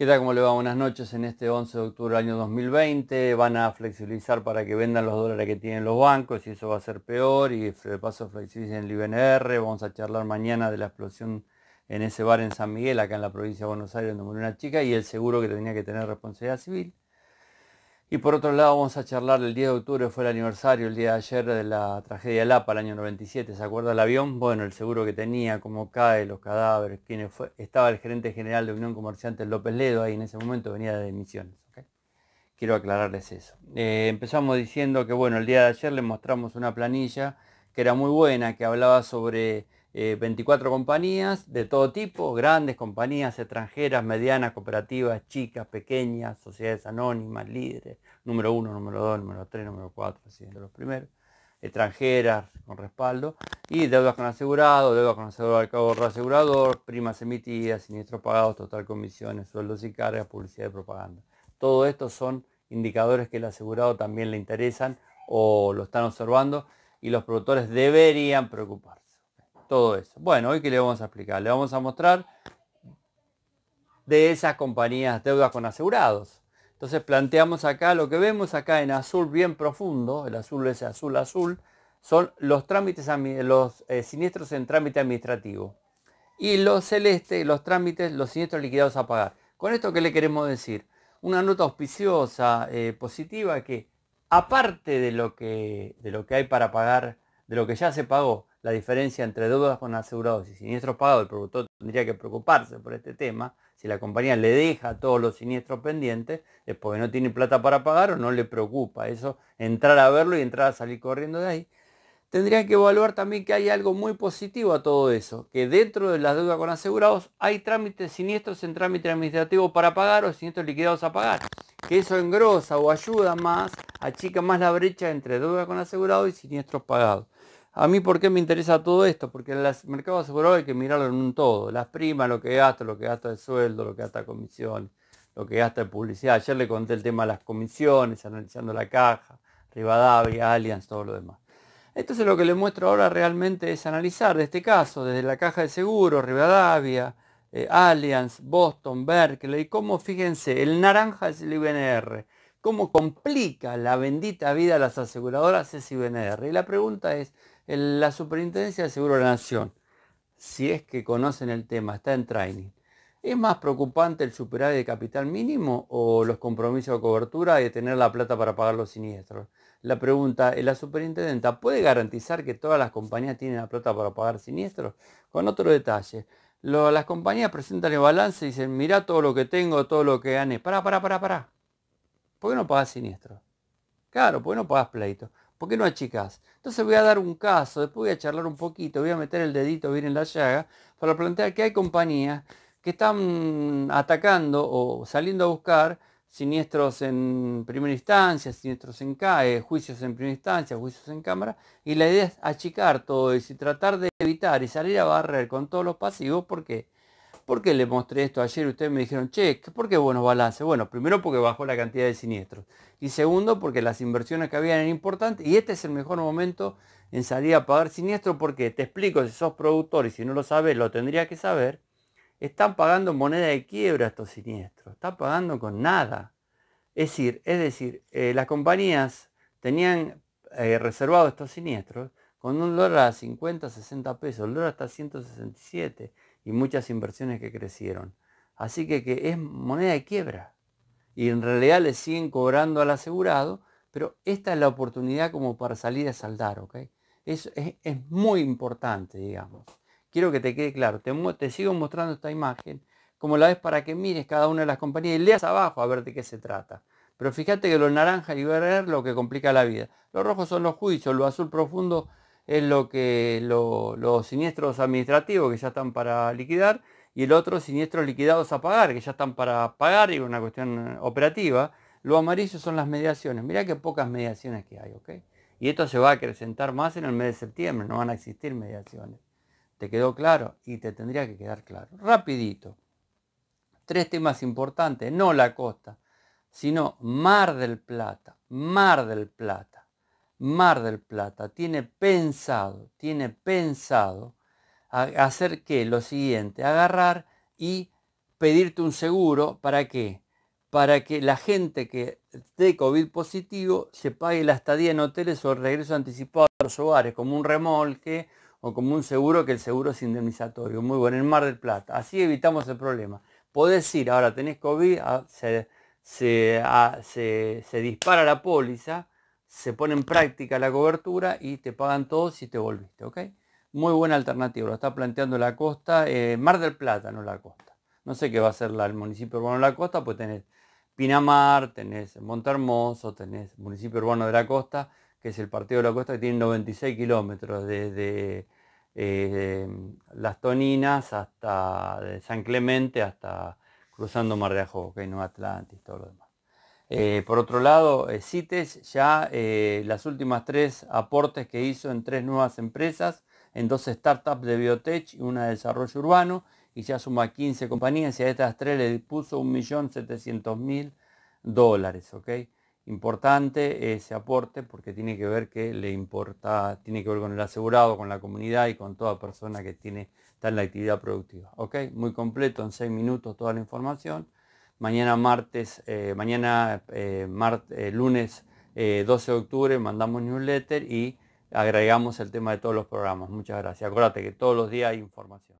¿Qué tal? ¿Cómo le va? Buenas noches. En este 11 de octubre del año 2020 van a flexibilizar para que vendan los dólares que tienen los bancos y eso va a ser peor y de paso flexibilicen el IBNR. Vamos a charlar mañana de la explosión en ese bar en San Miguel, acá en la provincia de Buenos Aires, donde murió una chica y el seguro que tenía que tener responsabilidad civil. Y por otro lado vamos a charlar, el 10 de octubre fue el aniversario, el día de ayer de la tragedia de Lapa, el año 97, ¿se acuerda el avión? Bueno, el seguro que tenía, cómo cae, los cadáveres, quién fue, estaba el gerente general de Unión Comerciante López Ledo ahí en ese momento, venía de Misiones. Quiero aclararles eso. Eh, empezamos diciendo que bueno, el día de ayer le mostramos una planilla que era muy buena, que hablaba sobre 24 eh, compañías de todo tipo, grandes compañías extranjeras, medianas, cooperativas, chicas, pequeñas, sociedades anónimas, líderes, número uno número dos número 3, número 4, así los primeros, extranjeras con respaldo, y deudas con asegurado, deudas con asegurador, al cabo asegurador, primas emitidas, siniestros pagados, total comisiones, sueldos y cargas, publicidad y propaganda. Todo esto son indicadores que el asegurado también le interesan o lo están observando y los productores deberían preocuparse todo eso. Bueno, hoy que le vamos a explicar, le vamos a mostrar de esas compañías deudas con asegurados. Entonces planteamos acá, lo que vemos acá en azul bien profundo, el azul es azul azul, son los trámites, los eh, siniestros en trámite administrativo. Y los celeste los trámites, los siniestros liquidados a pagar. Con esto, ¿qué le queremos decir? Una nota auspiciosa, eh, positiva, que aparte de lo, que, de lo que hay para pagar, de lo que ya se pagó, la diferencia entre deudas con asegurados y siniestros pagados, el productor tendría que preocuparse por este tema. Si la compañía le deja todos los siniestros pendientes, es porque no tiene plata para pagar o no le preocupa. Eso, entrar a verlo y entrar a salir corriendo de ahí. Tendría que evaluar también que hay algo muy positivo a todo eso, que dentro de las deudas con asegurados hay trámites siniestros en trámite administrativo para pagar o siniestros liquidados a pagar, que eso engrosa o ayuda más, achica más la brecha entre deudas con asegurados y siniestros pagados. A mí, ¿por qué me interesa todo esto? Porque en mercados mercado hay que mirarlo en un todo. Las primas, lo que gasta, lo que gasta de sueldo, lo que gasta de comisión, lo que gasta de publicidad. Ayer le conté el tema de las comisiones, analizando la caja, Rivadavia, Allianz, todo lo demás. Entonces lo que le muestro ahora realmente es analizar de este caso, desde la caja de seguros, Rivadavia, eh, Allianz, Boston, Berkeley, cómo, fíjense, el naranja es el IBNR, cómo complica la bendita vida de las aseguradoras es IBNR. Y la pregunta es, la Superintendencia de Seguro de la Nación, si es que conocen el tema, está en training. ¿Es más preocupante el superar de capital mínimo o los compromisos de cobertura y de tener la plata para pagar los siniestros? La pregunta, ¿la superintendenta puede garantizar que todas las compañías tienen la plata para pagar siniestros? Con otro detalle, las compañías presentan el balance y dicen, mira todo lo que tengo, todo lo que gané. para, para, para, para, ¿Por qué no pagas siniestro? Claro, ¿por qué no pagas pleito? ¿Por qué no achicás? Entonces voy a dar un caso, después voy a charlar un poquito, voy a meter el dedito bien en la llaga para plantear que hay compañías que están atacando o saliendo a buscar siniestros en primera instancia, siniestros en CAE, eh, juicios en primera instancia, juicios en cámara, y la idea es achicar todo eso y tratar de evitar y salir a barrer con todos los pasivos porque ¿Por qué le mostré esto ayer? Ustedes me dijeron, che, ¿por qué buenos balances? Bueno, primero porque bajó la cantidad de siniestros. Y segundo, porque las inversiones que habían eran importantes. Y este es el mejor momento en salir a pagar siniestros porque, te explico, si sos productor y si no lo sabes, lo tendría que saber. Están pagando moneda de quiebra estos siniestros. Están pagando con nada. Es decir, es decir eh, las compañías tenían eh, reservados estos siniestros con un dólar a 50, 60 pesos. El dólar está 167 y muchas inversiones que crecieron. Así que, que es moneda de quiebra. Y en realidad le siguen cobrando al asegurado, pero esta es la oportunidad como para salir a saldar, ¿ok? Es, es, es muy importante, digamos. Quiero que te quede claro. Te, te sigo mostrando esta imagen como la ves para que mires cada una de las compañías y leas abajo a ver de qué se trata. Pero fíjate que lo naranja y verde es lo que complica la vida. Los rojos son los juicios, lo azul profundo es lo que los siniestros administrativos que ya están para liquidar y el otro siniestro liquidados a pagar que ya están para pagar y una cuestión eh, operativa. Lo amarillo son las mediaciones. mira qué pocas mediaciones que hay, ¿ok? Y esto se va a acrecentar más en el mes de septiembre, no van a existir mediaciones. ¿Te quedó claro? Y te tendría que quedar claro. Rapidito. Tres temas importantes, no la costa, sino Mar del Plata, Mar del Plata. Mar del Plata tiene pensado, tiene pensado hacer que lo siguiente, agarrar y pedirte un seguro para qué? Para que la gente que esté COVID positivo se pague la estadía en hoteles o el regreso anticipado a los hogares, como un remolque o como un seguro que el seguro es indemnizatorio. Muy bueno, en Mar del Plata. Así evitamos el problema. Podés ir, ahora tenés COVID, ah, ah, se, se dispara la póliza se pone en práctica la cobertura y te pagan todo si te volviste, ¿ok? Muy buena alternativa, lo está planteando la costa, eh, Mar del Plata, no la costa. No sé qué va a ser la, el municipio urbano de la costa, pues tenés Pinamar, tenés Montermoso, tenés municipio urbano de la costa, que es el partido de la costa que tiene 96 kilómetros desde eh, Las Toninas hasta eh, San Clemente, hasta cruzando Mar de Ajó, ¿ok? No Atlantis, todo lo demás. Eh, por otro lado, eh, CITES ya eh, las últimas tres aportes que hizo en tres nuevas empresas, en dos startups de biotech y una de desarrollo urbano, y ya suma 15 compañías y a estas tres le puso 1.700.000 dólares. ¿okay? Importante ese aporte porque tiene que ver que le importa, tiene que ver con el asegurado, con la comunidad y con toda persona que tiene, está en la actividad productiva. ¿okay? Muy completo, en seis minutos toda la información. Mañana martes, eh, mañana eh, eh, lunes 12 de octubre mandamos newsletter y agregamos el tema de todos los programas. Muchas gracias. Acuérdate que todos los días hay información.